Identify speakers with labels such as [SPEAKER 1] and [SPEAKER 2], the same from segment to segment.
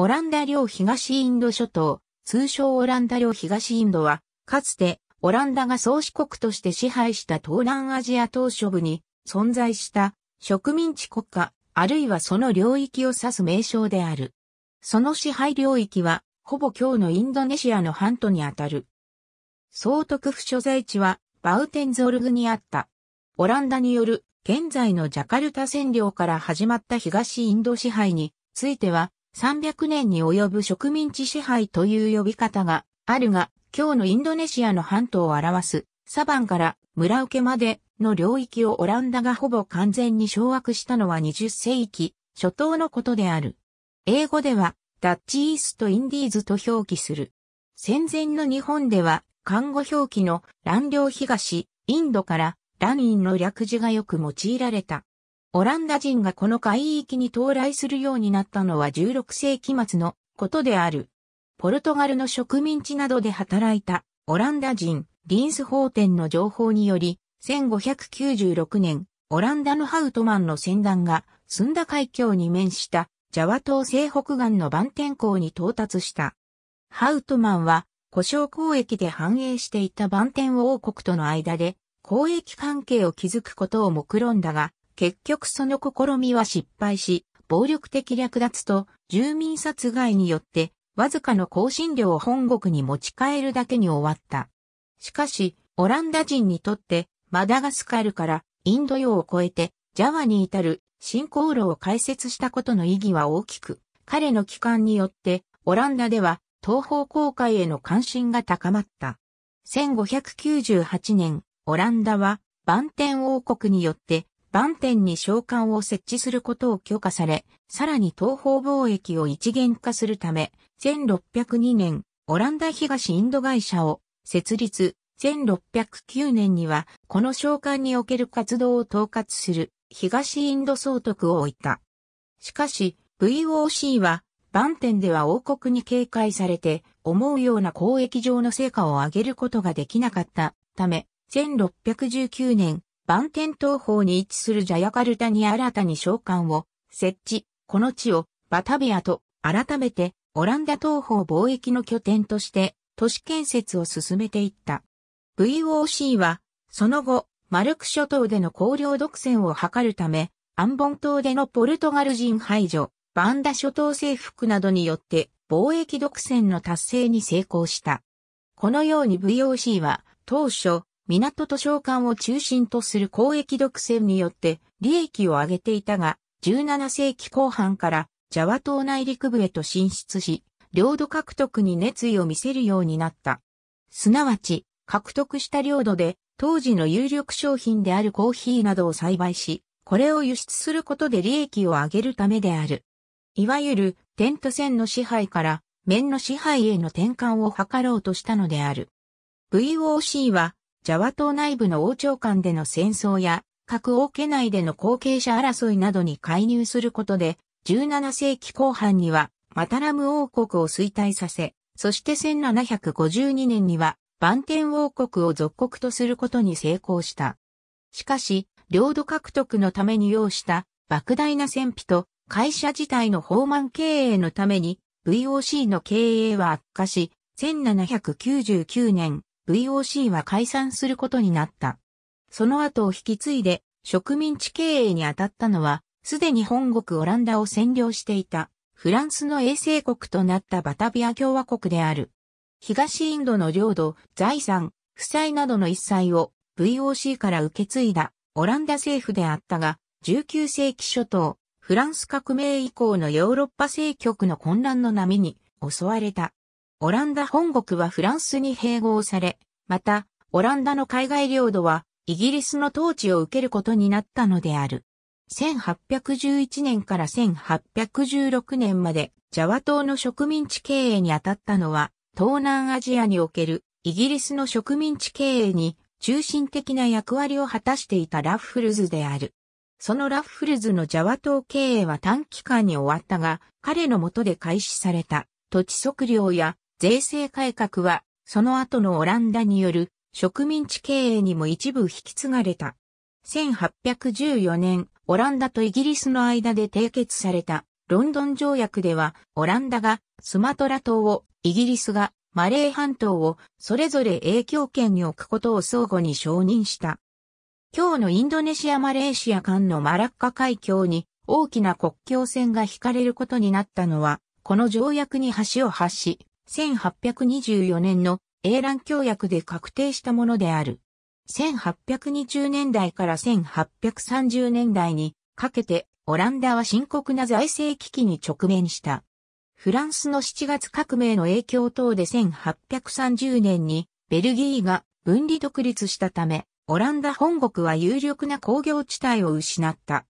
[SPEAKER 1] オランダ領東インド諸島、通称オランダ領東インドは、かつてオランダが宗主国として支配した東南アジア島諸部に存在した植民地国家、あるいはその領域を指す名称である。その支配領域は、ほぼ今日のインドネシアの半島にあたる。総督府所在地は、バウテンゾルグにあった。オランダによる現在のジャカルタ占領から始まった東インド支配については、300年に及ぶ植民地支配という呼び方があるが、今日のインドネシアの半島を表すサバンから村受けまでの領域をオランダがほぼ完全に掌握したのは20世紀初頭のことである。英語ではダッチイーストインディーズと表記する。戦前の日本では漢語表記の乱領東、インドから乱院の略字がよく用いられた。オランダ人がこの海域に到来するようになったのは16世紀末のことである。ポルトガルの植民地などで働いたオランダ人リンス法典の情報により、1596年、オランダのハウトマンの船団がスンダ海峡に面したジャワ島西北岸の万天港に到達した。ハウトマンは故障交易で繁栄していた万天王国との間で交易関係を築くことを目論んだが、結局その試みは失敗し、暴力的略奪と住民殺害によって、わずかの香辛料を本国に持ち帰るだけに終わった。しかし、オランダ人にとって、マダガスカルからインド洋を越えて、ジャワに至る新航路を開設したことの意義は大きく、彼の帰還によって、オランダでは東方航海への関心が高まった。1598年、オランダは、バンテン王国によって番店に商館を設置することを許可され、さらに東方貿易を一元化するため、1602年、オランダ東インド会社を設立、1609年には、この商館における活動を統括する東インド総督を置いた。しかし、VOC は、万点では王国に警戒されて、思うような交易上の成果を上げることができなかったため、1619年、テン東方に位置するジャヤカルタに新たに召喚を設置、この地をバタビアと改めてオランダ東方貿易の拠点として都市建設を進めていった。VOC はその後マルク諸島での公領独占を図るためアンボン島でのポルトガル人排除、バンダ諸島征服などによって貿易独占の達成に成功した。このように VOC は当初港と商館を中心とする交易独占によって利益を上げていたが、17世紀後半からジャワ島内陸部へと進出し、領土獲得に熱意を見せるようになった。すなわち、獲得した領土で当時の有力商品であるコーヒーなどを栽培し、これを輸出することで利益を上げるためである。いわゆるテント線の支配から面の支配への転換を図ろうとしたのである。VOC はジャワ島内部の王朝間での戦争や、各王家内での後継者争いなどに介入することで、17世紀後半には、マタラム王国を衰退させ、そして1752年には、バンテン王国を属国とすることに成功した。しかし、領土獲得のために要した莫大な戦費と会社自体の放満経営のために VOC の経営は悪化し、1799年 VOC は解散することになった。その後を引き継いで植民地経営に当たったのは、すでに本国オランダを占領していたフランスの衛星国となったバタビア共和国である。東インドの領土、財産、負債などの一切を VOC から受け継いだオランダ政府であったが、19世紀初頭、フランス革命以降のヨーロッパ政局の混乱の波に襲われた。オランダ本国はフランスに併合され、また、オランダの海外領土は、イギリスの統治を受けることになったのである。1811年から1816年まで、ジャワ島の植民地経営に当たったのは、東南アジアにおけるイギリスの植民地経営に中心的な役割を果たしていたラッフルズである。そのラッフルズのジャワ島経営は短期間に終わったが、彼の下で開始された土地測量や税制改革はその後のオランダによる植民地経営にも一部引き継がれた。1814年、オランダとイギリスの間で締結されたロンドン条約では、オランダがスマトラ島を、イギリスがマレー半島をそれぞれ影響圏に置くことを相互に承認した。今日のインドネシア・マレーシア間のマラッカ海峡に大きな国境線が引かれることになったのは、この条約に橋を発し、1824年の英蘭協約で確定したものである。1820年代から1830年代にかけてオランダは深刻な財政危機に直面した。フランスの7月革命の影響等で1830年にベルギーが分離独立したため、オランダ本国は有力な工業地帯を失った。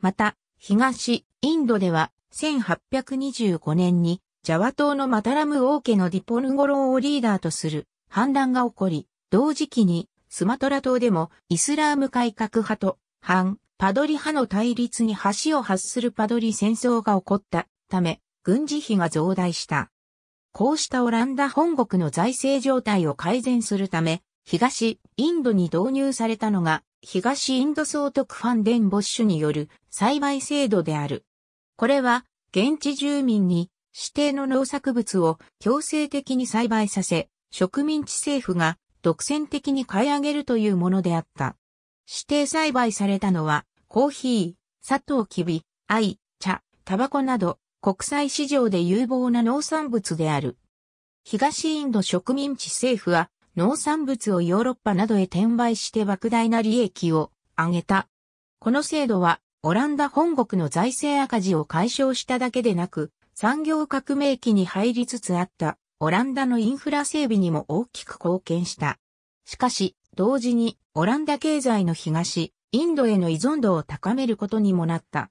[SPEAKER 1] また、東インドでは1825年にジャワ島のマタラム王家のディポルゴロンをリーダーとする反乱が起こり、同時期にスマトラ島でもイスラーム改革派と反パドリ派の対立に橋を発するパドリ戦争が起こったため、軍事費が増大した。こうしたオランダ本国の財政状態を改善するため、東インドに導入されたのが、東インド総督ファンデン・ボッシュによる栽培制度である。これは、現地住民に指定の農作物を強制的に栽培させ、植民地政府が独占的に買い上げるというものであった。指定栽培されたのは、コーヒー、砂糖キビ、藍、茶、タバコなど、国際市場で有望な農産物である。東インド植民地政府は、農産物をヨーロッパなどへ転売して莫大な利益を上げた。この制度は、オランダ本国の財政赤字を解消しただけでなく、産業革命期に入りつつあったオランダのインフラ整備にも大きく貢献した。しかし、同時にオランダ経済の東、インドへの依存度を高めることにもなった。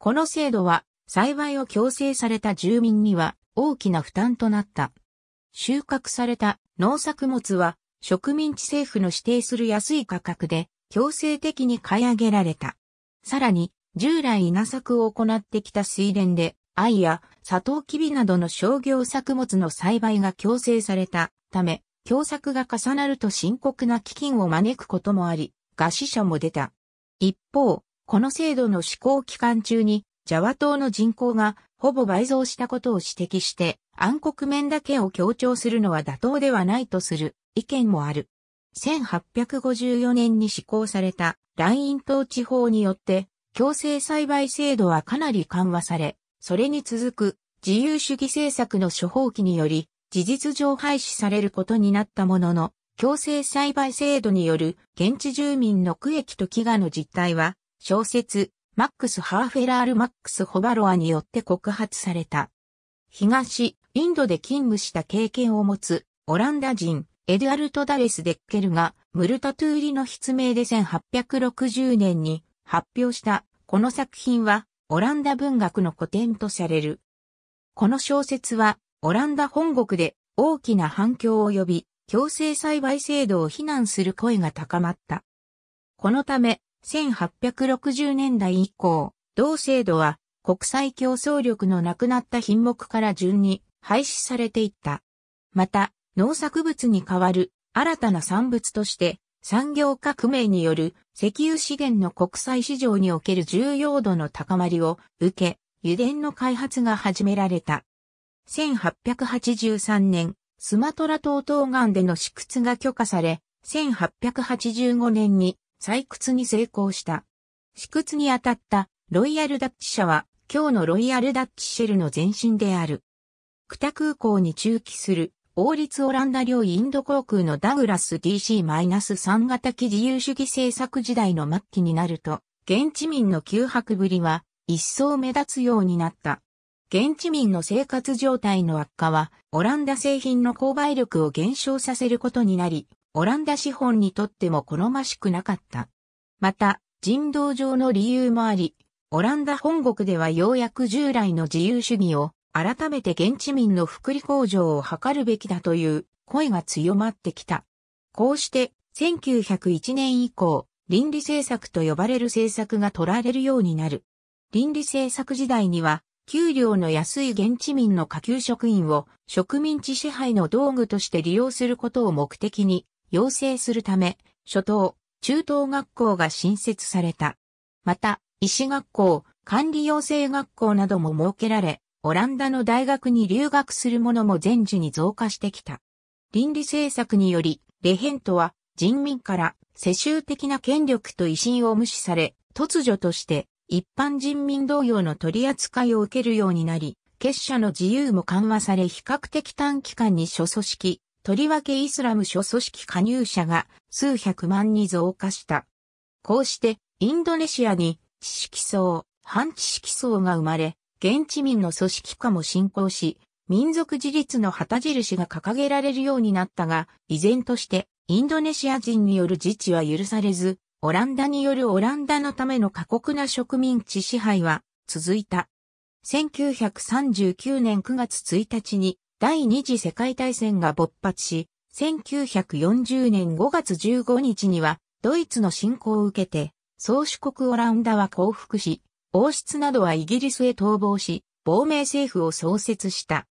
[SPEAKER 1] この制度は、栽培を強制された住民には大きな負担となった。収穫された農作物は植民地政府の指定する安い価格で強制的に買い上げられた。さらに、従来稲作を行ってきた水田で、藍やサトウキビなどの商業作物の栽培が強制されたため、凶作が重なると深刻な飢饉を招くこともあり、餓死者も出た。一方、この制度の施行期間中に、ジャワ島の人口がほぼ倍増したことを指摘して、暗黒面だけを強調するのは妥当ではないとする意見もある。1854年に施行されたライン島地方によって、強制栽培制度はかなり緩和され、それに続く自由主義政策の処方機により、事実上廃止されることになったものの、強制栽培制度による現地住民の区域と飢餓の実態は、小説、マックス・ハーフェラール・マックス・ホバロアによって告発された。東、インドで勤務した経験を持つ、オランダ人、エドアルト・ダレス・デッケルが、ムルタトゥーリの筆名で1860年に発表した、この作品は、オランダ文学の古典とされる。この小説は、オランダ本国で大きな反響を呼び、強制栽培制度を非難する声が高まった。このため、1860年代以降、同制度は国際競争力のなくなった品目から順に廃止されていった。また、農作物に代わる新たな産物として産業革命による石油資源の国際市場における重要度の高まりを受け、油田の開発が始められた。1883年、スマトラ島東岸での試掘が許可され、1885年に採掘に成功した。試掘に当たったロイヤルダッチ社は、今日のロイヤルダッチシェルの前身である。クタ空港に駐機する王立オランダ領インド航空のダグラス DC-3 型機自由主義政策時代の末期になると、現地民の急迫ぶりは一層目立つようになった。現地民の生活状態の悪化は、オランダ製品の購買力を減少させることになり、オランダ資本にとっても好ましくなかった。また、人道上の理由もあり、オランダ本国ではようやく従来の自由主義を改めて現地民の福利向上を図るべきだという声が強まってきた。こうして、1901年以降、倫理政策と呼ばれる政策が取られるようになる。倫理政策時代には、給料の安い現地民の下級職員を植民地支配の道具として利用することを目的に要請するため、初等、中等学校が新設された。また、医師学校、管理養成学校なども設けられ、オランダの大学に留学する者も前時に増加してきた。倫理政策により、レヘントは人民から世襲的な権力と威信を無視され、突如として一般人民同様の取り扱いを受けるようになり、結社の自由も緩和され比較的短期間に諸組織、とりわけイスラム諸組織加入者が数百万に増加した。こうして、インドネシアに知識層、反知識層が生まれ、現地民の組織化も進行し、民族自立の旗印が掲げられるようになったが、依然としてインドネシア人による自治は許されず、オランダによるオランダのための過酷な植民地支配は続いた。1939年9月1日に第二次世界大戦が勃発し、1940年5月15日にはドイツの侵攻を受けて、宗主国オランダは降伏し、王室などはイギリスへ逃亡し、亡命政府を創設した。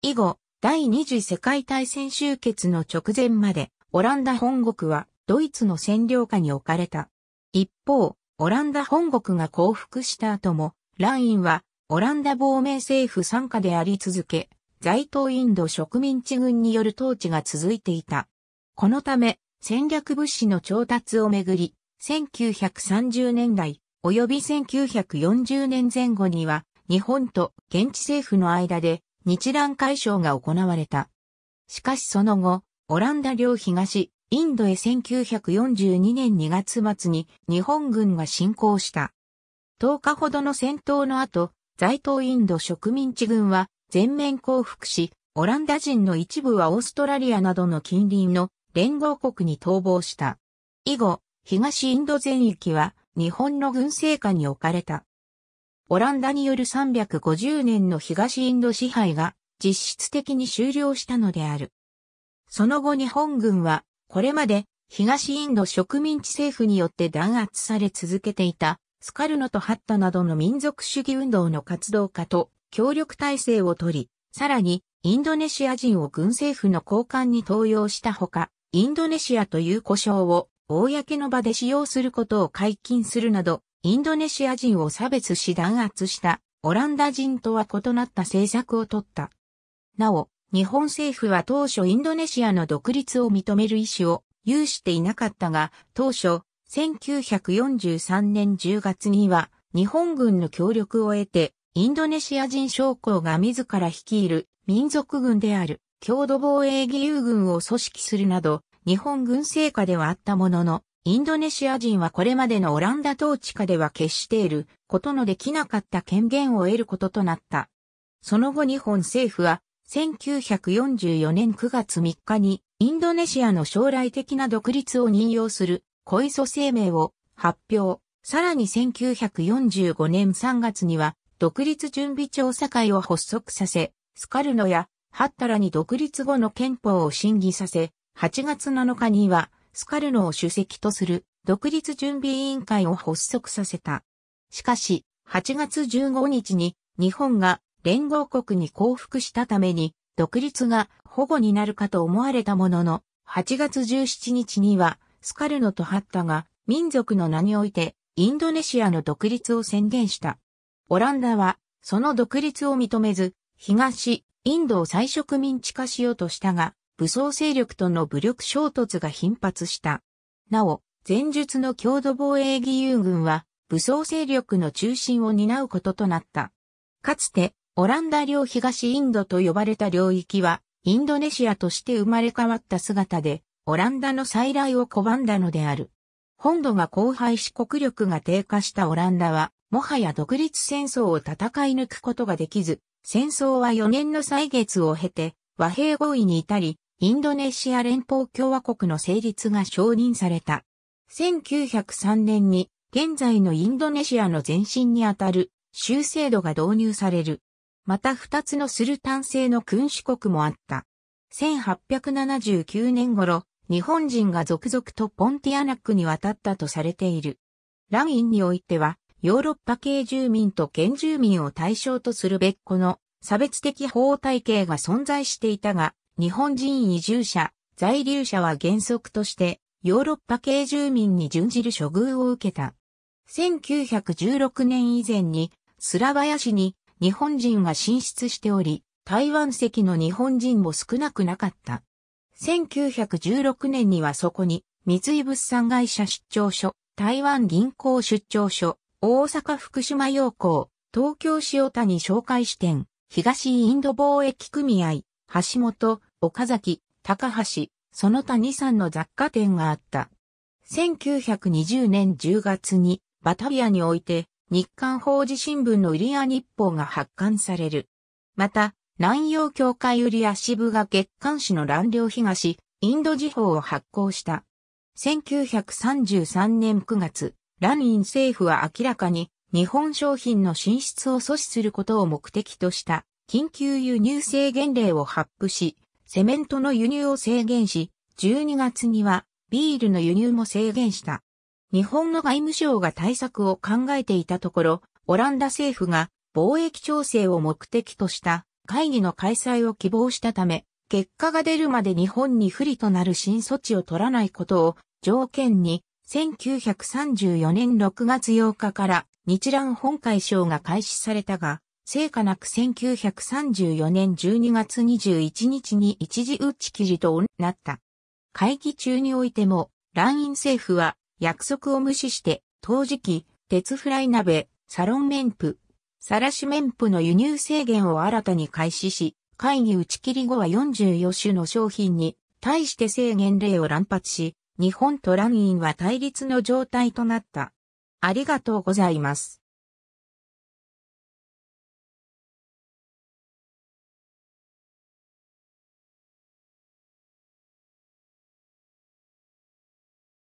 [SPEAKER 1] 以後、第二次世界大戦終結の直前まで、オランダ本国はドイツの占領下に置かれた。一方、オランダ本国が降伏した後も、ラインはオランダ亡命政府参加であり続け、在東インド植民地軍による統治が続いていた。このため、戦略物資の調達をめぐり、1930年代、及び1940年前後には、日本と現地政府の間で日蘭解消が行われた。しかしその後、オランダ領東、インドへ1942年2月末に日本軍が侵攻した。10日ほどの戦闘の後、在東インド植民地軍は全面降伏し、オランダ人の一部はオーストラリアなどの近隣の連合国に逃亡した。以後、東インド全域は日本の軍政下に置かれた。オランダによる350年の東インド支配が実質的に終了したのである。その後日本軍はこれまで東インド植民地政府によって弾圧され続けていたスカルノとハッタなどの民族主義運動の活動家と協力体制をとり、さらにインドネシア人を軍政府の交換に登用したほか、インドネシアという故障を公の場で使用することを解禁するなど、インドネシア人を差別し弾圧したオランダ人とは異なった政策をとった。なお、日本政府は当初インドネシアの独立を認める意思を有していなかったが、当初、1943年10月には日本軍の協力を得て、インドネシア人将校が自ら率いる民族軍である共同防衛義勇軍を組織するなど、日本軍政下ではあったものの、インドネシア人はこれまでのオランダ統治下では決していることのできなかった権限を得ることとなった。その後日本政府は1944年9月3日にインドネシアの将来的な独立を任用する小磯声明を発表。さらに1945年3月には独立準備調査会を発足させ、スカルノやハッタラに独立後の憲法を審議させ、8月7日には、スカルノを主席とする独立準備委員会を発足させた。しかし、8月15日に日本が連合国に降伏したために、独立が保護になるかと思われたものの、8月17日には、スカルノとハッタが民族の名において、インドネシアの独立を宣言した。オランダは、その独立を認めず、東、インドを再植民地化しようとしたが、武装勢力との武力衝突が頻発した。なお、前述の郷土防衛義勇軍は武装勢力の中心を担うこととなった。かつて、オランダ領東インドと呼ばれた領域は、インドネシアとして生まれ変わった姿で、オランダの再来を拒んだのである。本土が荒廃し国力が低下したオランダは、もはや独立戦争を戦い抜くことができず、戦争は4年の歳月を経て和平合意に至り、インドネシア連邦共和国の成立が承認された。1903年に現在のインドネシアの前身にあたる州制度が導入される。また二つのスルタン制の君主国もあった。1879年頃、日本人が続々とポンティアナックに渡ったとされている。ラインにおいては、ヨーロッパ系住民と原住民を対象とする別個の差別的法体系が存在していたが、日本人移住者、在留者は原則としてヨーロッパ系住民に準じる処遇を受けた。1916年以前にスラバヤ市に日本人が進出しており、台湾籍の日本人も少なくなかった。1916年にはそこに三井物産会社出張所、台湾銀行出張所、大阪福島洋行、東京塩谷紹介支店、東インド貿易組合、橋本、岡崎、高橋、その他2、3の雑貨店があった。1920年10月にバタビアにおいて日刊法事新聞の売屋日報が発刊される。また、南洋協会売屋支部が月刊誌の乱量東、インド時報を発行した。1933年9月、ランイン政府は明らかに日本商品の進出を阻止することを目的とした緊急輸入制限令を発布し、セメントの輸入を制限し、12月にはビールの輸入も制限した。日本の外務省が対策を考えていたところ、オランダ政府が貿易調整を目的とした会議の開催を希望したため、結果が出るまで日本に不利となる新措置を取らないことを条件に、1934年6月8日から日蘭本会省が開始されたが、成果なく1934年12月21日に一時打ち記事となった。会議中においても、イン政府は約束を無視して、陶磁器、鉄フライ鍋、サロン綿布、サラシ綿布の輸入制限を新たに開始し、会議打ち切り後は44種の商品に対して制限令を乱発し、日本とインは対立の状態となった。ありがとうございます。